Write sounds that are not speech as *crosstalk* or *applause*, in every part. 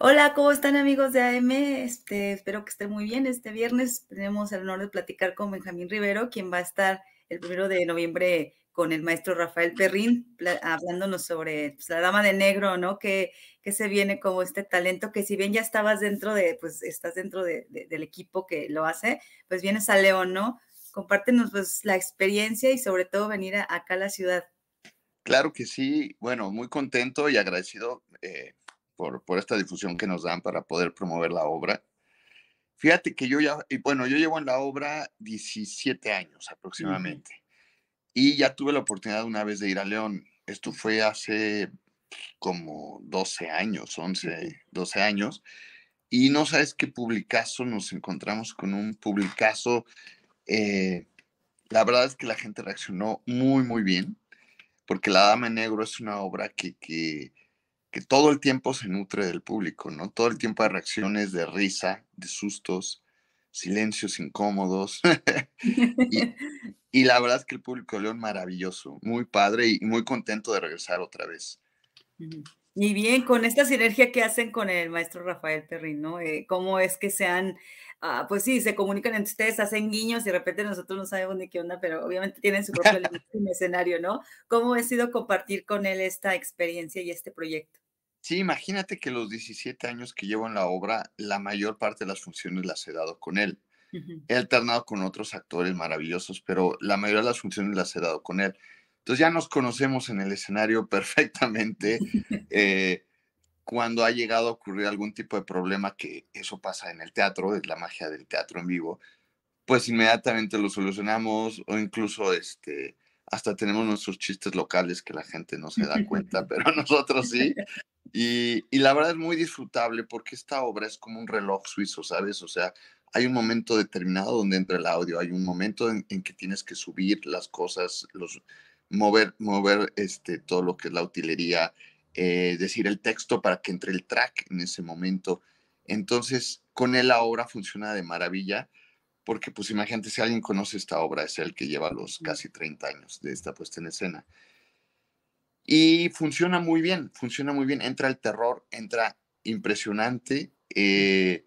Hola, ¿cómo están amigos de AM? Este, espero que estén muy bien. Este viernes tenemos el honor de platicar con Benjamín Rivero, quien va a estar el primero de noviembre con el maestro Rafael Perrín, hablándonos sobre pues, la dama de negro, ¿no? Que, que, se viene como este talento que si bien ya estabas dentro de, pues estás dentro del equipo que lo hace, pues vienes a León, ¿no? Compártenos pues la experiencia y sobre todo venir acá a la ciudad. Claro que sí, bueno, muy contento y agradecido eh, por, esta difusión que nos dan para poder promover la obra. Fíjate que yo ya, y bueno, yo llevo en la obra 17 años aproximadamente. Y ya tuve la oportunidad una vez de ir a León. Esto fue hace como 12 años, 11, 12 años. Y no sabes qué publicazo, nos encontramos con un publicazo. Eh, la verdad es que la gente reaccionó muy, muy bien, porque La Dama en Negro es una obra que que todo el tiempo se nutre del público, ¿no? Todo el tiempo hay reacciones de risa, de sustos, silencios incómodos. *laughs* *laughs* y, la verdad es que el público de León maravilloso, muy padre y muy contento de regresar otra vez. Y bien, con esta sinergia que hacen con el maestro Rafael Perrin, ¿no? Eh, ¿Cómo es que sean ah, pues sí, se comunican entre ustedes, hacen guiños y de repente nosotros no sabemos ni qué onda, pero obviamente tienen su propio *laughs* escenario, ¿no? ¿Cómo ha sido compartir con él esta experiencia y este proyecto? Sí, imagínate que los 17 años que llevo en la obra, la mayor parte de las funciones las he dado con él. He alternado con otros actores maravillosos, pero la mayoría de las funciones las he dado con él. Entonces ya nos conocemos en el escenario perfectamente. *laughs* Eh, cuando ha llegado a ocurrir algún tipo de problema, que eso pasa en el teatro, es la magia del teatro en vivo, pues inmediatamente lo solucionamos o incluso este, hasta tenemos nuestros chistes locales que la gente no se da cuenta, *laughs* pero nosotros sí. Y, la verdad es muy disfrutable porque esta obra es como un reloj suizo, ¿sabes? O sea, hay un momento determinado donde entra el audio, hay un momento en, en que tienes que subir las cosas, los, mover, mover este, todo lo que es la utilería, eh, decir el texto para que entre el track en ese momento. Entonces, con él la obra funciona de maravilla, porque pues imagínate si alguien conoce esta obra, es el que lleva los casi 30 años de esta puesta en escena. Y funciona muy bien, funciona muy bien, entra el terror, entra impresionante. Eh,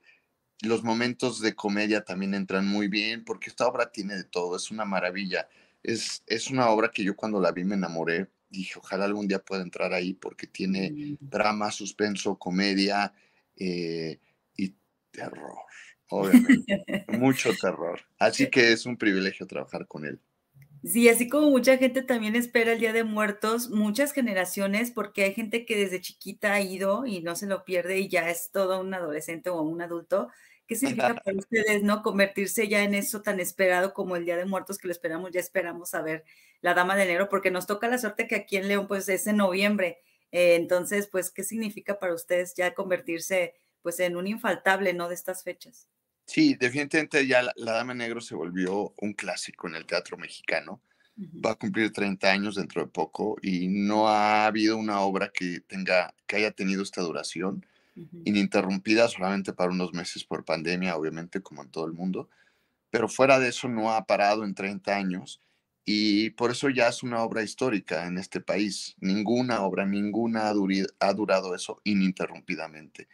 los momentos de comedia también entran muy bien, porque esta obra tiene de todo, es una maravilla es, una obra que yo cuando la vi me enamoré. Dije, ojalá algún día pueda entrar ahí porque tiene mm. drama, suspenso, comedia eh, y terror, obviamente. *laughs* Mucho terror. Así que es un privilegio trabajar con él. Sí, así como mucha gente también espera el Día de Muertos, muchas generaciones, porque hay gente que desde chiquita ha ido y no se lo pierde y ya es todo un adolescente o un adulto, ¿Qué significa para *laughs* ustedes no convertirse ya en eso tan esperado como el Día de Muertos que lo esperamos? Ya esperamos a ver la Dama de Negro, porque nos toca la suerte que aquí en León pues es en noviembre. Eh, entonces, pues, ¿qué significa para ustedes ya convertirse pues en un infaltable, no, de estas fechas? Sí, definitivamente ya la, Dama de Negro se volvió un clásico en el teatro mexicano. Va a cumplir 30 años dentro de poco y no ha habido una obra que tenga que haya tenido esta duración ininterrumpida solamente para unos meses por pandemia, obviamente, como en todo el mundo. Pero fuera de eso no ha parado en 30 años y por eso ya es una obra histórica en este país. Ninguna obra, ninguna ha, durado eso ininterrumpidamente.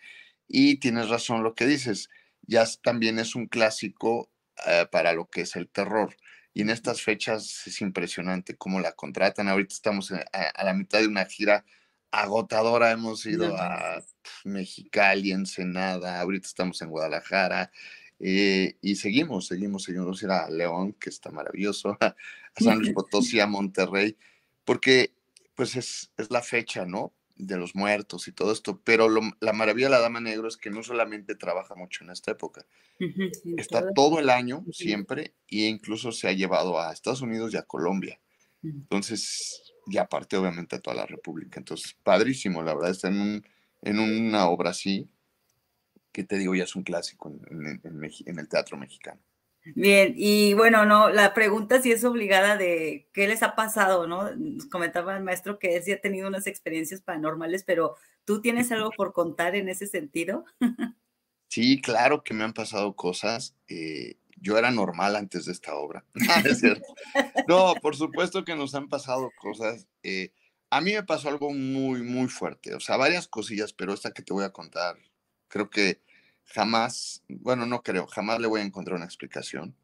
Y tienes razón lo que dices, ya también es un clásico eh, para lo que es el terror. Y en estas fechas es impresionante cómo la contratan. Ahorita estamos eh, a, a la mitad de una gira agotadora. Hemos ido a Mexicali, Ensenada, ahorita estamos en Guadalajara. Eh, y seguimos, seguimos, seguimos a, León, que está maravilloso, *laughs* a San Luis *laughs* Potosí, a Monterrey, porque pues es, la fecha, ¿no? de los muertos y todo esto, pero la maravilla de la Dama Negro es que no solamente trabaja mucho en esta época, está todo. todo el año siempre e incluso se ha llevado a Estados Unidos y a Colombia. Entonces, y aparte obviamente a toda la República. Entonces, padrísimo, la verdad, está en un en una obra así, que te digo ya es un clásico en, el teatro mexicano. Bien, y bueno, no, la pregunta sí es obligada de qué les ha pasado, ¿no? comentaba el maestro que él sí ha tenido unas experiencias paranormales, pero ¿tú tienes algo por contar en ese sentido? *laughs* Sí, claro que me han pasado cosas. Eh, yo era normal antes de esta obra. *laughs* no, por supuesto que nos han pasado cosas. Eh, a mí me pasó algo muy, muy fuerte. O sea, varias cosillas, pero esta que te voy a contar, creo que jamás, bueno, no creo, jamás le voy a encontrar una explicación.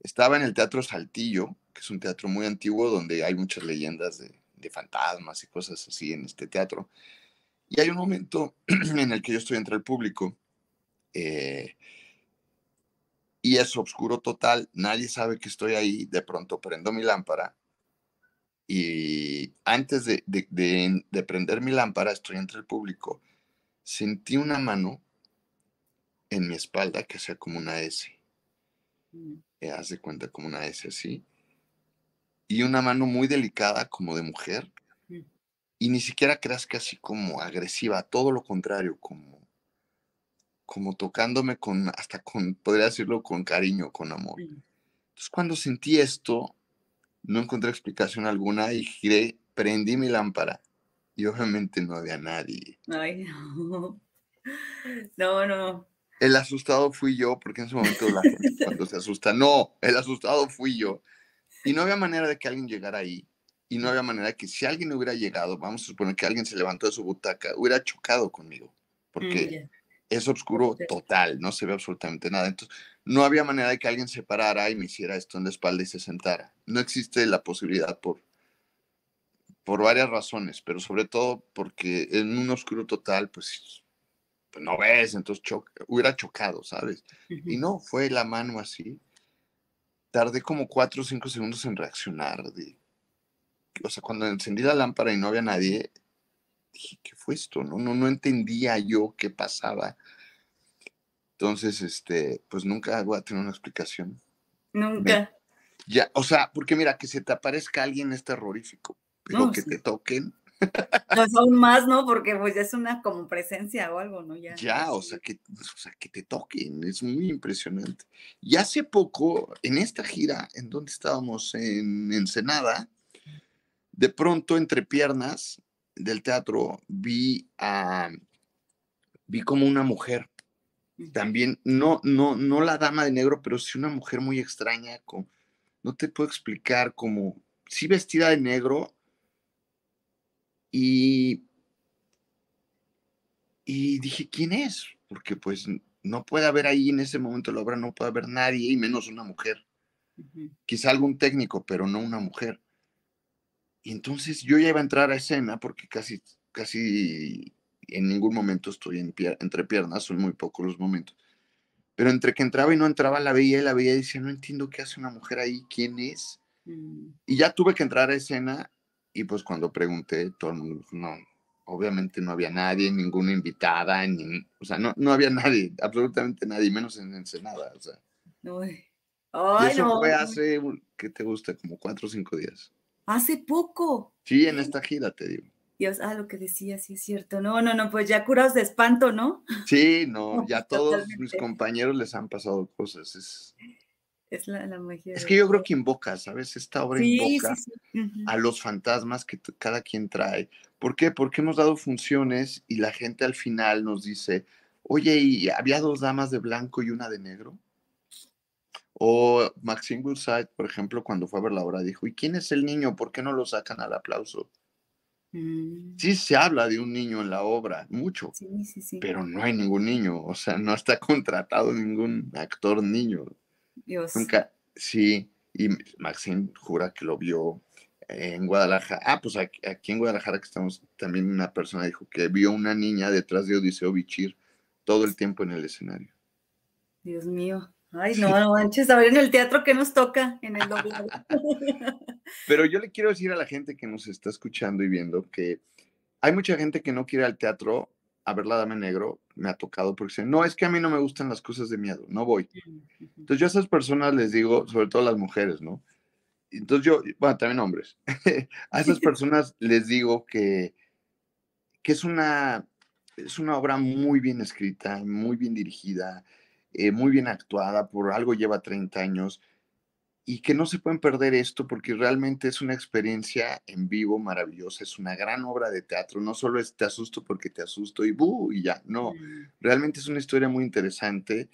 Estaba en el Teatro Saltillo, que es un teatro muy antiguo donde hay muchas leyendas de, fantasmas y cosas así en este teatro. Y hay un momento *clears throat* en el que yo estoy entre el público eh, y es oscuro total, nadie sabe que estoy ahí, de pronto prendo mi lámpara y antes de, prender mi lámpara, estoy entre el público, sentí una mano en mi espalda que hacía como una S. Mm. Eh, haz de cuenta como una S así. Y una mano muy delicada, como de mujer. Mm. Y ni siquiera creas que así como agresiva, todo lo contrario, como, como tocándome con, hasta con, podría decirlo, con cariño, con amor. Mm. Entonces cuando sentí esto, no encontré explicación alguna y giré, prendí mi lámpara y obviamente no había nadie. Ay, no. *laughs* No, no. El asustado fui yo, porque en ese momento *laughs* cuando se asusta, no, el asustado fui yo. Y no había manera de que alguien llegara ahí. Y no había manera de que si alguien hubiera llegado, vamos a suponer que alguien se levantó de su butaca, hubiera chocado conmigo. Porque mm, es oscuro total, no se ve absolutamente nada. Entonces, no había manera de que alguien se parara y me hiciera esto en la espalda y se sentara. No existe la posibilidad por, por varias razones, pero sobre todo porque en un oscuro total, pues, pues no ves, entonces hubiera chocado, ¿sabes? Y no, fue la mano así. Tardé como cuatro o cinco segundos en reaccionar. De, o sea, cuando encendí la lámpara y no había nadie, dije, ¿qué fue esto? No, no, no entendía yo qué pasaba. Entonces, este, pues nunca voy a tener una explicación. Nunca. ya, o sea, porque mira, que se te aparezca alguien es terrorífico, pero que te toquen. Pues aún más, ¿no? Porque pues es una como presencia o algo, ¿no? Ya, ya o, este. sea, que, o sea, que te toquen, es muy impresionante. Y hace poco, en esta gira, en donde estábamos en Ensenada, de pronto entre piernas del teatro vi a, vi como una mujer, también, no, no, no la dama de negro, pero sí una mujer muy extraña, con, no te puedo explicar, como, sí vestida de negro y, y dije, ¿quién es? Porque pues no puede haber ahí en ese momento la obra, no puede haber nadie, y menos una mujer. Quizá algún técnico, pero no una mujer. Y entonces yo ya iba a entrar a escena porque casi, casi en ningún momento estoy entre piernas, son muy pocos los momentos. Pero entre que entraba y no entraba, la veía y la veía y decía, no entiendo qué hace una mujer ahí, quién es. Mm. Y ya tuve que entrar a escena y pues cuando pregunté, todo no, obviamente no había nadie, ninguna invitada, o sea, no, había nadie, absolutamente nadie, menos en Ensenada, o sea. eso fue hace, ¿qué te gusta? Como cuatro o cinco días. Hace poco. Sí, en esta gira, te digo. Dios, ah, lo que decía, sí es cierto. No, no, no, pues ya curados de espanto, ¿no? Sí, no, ya pues todos mis compañeros les han pasado cosas. Es, es la, magia. Es que yo creo que invoca, ¿sabes? Esta obra invoca a los fantasmas que cada quien trae. ¿Por qué? Porque hemos dado funciones y la gente al final nos dice, oye, y había dos damas de blanco y una de negro. O Maxine Woodside, por ejemplo, cuando fue a ver la obra, dijo, ¿y quién es el niño? ¿Por qué no lo sacan al aplauso? Mm. Sí se habla de un niño en la obra, mucho, sí, sí, sí. pero no hay ningún niño, o sea, no está *laughs* contratado ningún actor niño. Dios. Nunca, sí, y Maxine jura que lo vio en Guadalajara. Ah, pues aquí, aquí, en Guadalajara que estamos, también una persona dijo que vio una niña detrás de Odiseo Bichir todo el tiempo en el escenario. Dios mío. Ay, no, manches, a ver en el teatro qué nos toca en el doblado. *laughs* Pero yo le quiero decir a la gente que nos está escuchando y viendo que hay mucha gente que no quiere al teatro a ver la Dame Negro, me ha tocado porque no, es que a mí no me gustan las cosas de miedo, no voy. Entonces yo a esas personas les digo, sobre todo las mujeres, ¿no? Entonces yo, bueno, también hombres, *laughs* a esas personas les digo que, que es, una, es una obra muy bien escrita, muy bien dirigida, eh, muy bien actuada, por algo lleva 30 años, y que no se pueden perder esto porque realmente es una experiencia en vivo maravillosa, es una gran obra de teatro, no solo es te asusto porque te asusto y, ¡bu! y ya, no, realmente es una historia muy interesante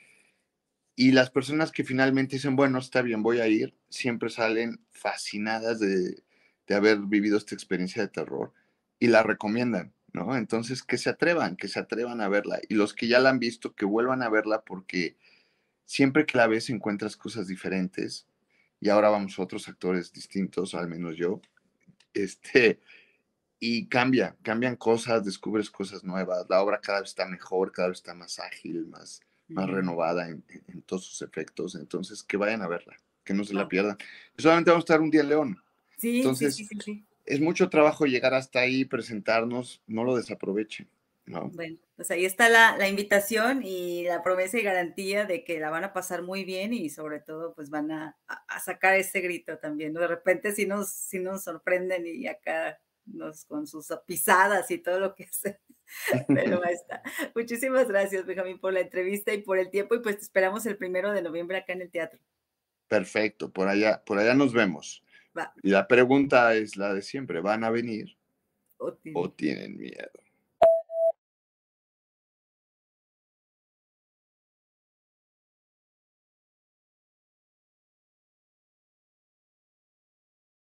y las personas que finalmente dicen, bueno, está bien, voy a ir, siempre salen fascinadas de haber vivido esta experiencia de terror y la recomiendan. ¿no? Entonces, que se atrevan, que se atrevan a verla. Y los que ya la han visto, que vuelvan a verla porque siempre que la ves encuentras cosas diferentes. Y ahora vamos a otros actores distintos, al menos yo. Este, y cambia, cambian cosas, descubres cosas nuevas. La obra cada vez está mejor, cada vez está más ágil, más, más renovada en, todos sus efectos. Entonces, que vayan a verla, que no se la pierdan. solamente vamos a estar un día en León. sí, sí, sí, sí es mucho trabajo llegar hasta ahí, presentarnos, no lo desaprovechen. No. Bueno, pues ahí está la, invitación y la promesa y garantía de que la van a pasar muy bien y sobre todo pues van a, sacar ese grito también. De repente si nos, si nos sorprenden y acá nos con sus pisadas y todo lo que hacen. *laughs* Pero ahí está. Muchísimas gracias, Benjamín, por la entrevista y por el tiempo y pues esperamos el primero de noviembre acá en el teatro. Perfecto, por allá, por allá nos vemos. Y la pregunta es la de siempre, ¿van a venir o tienen miedo?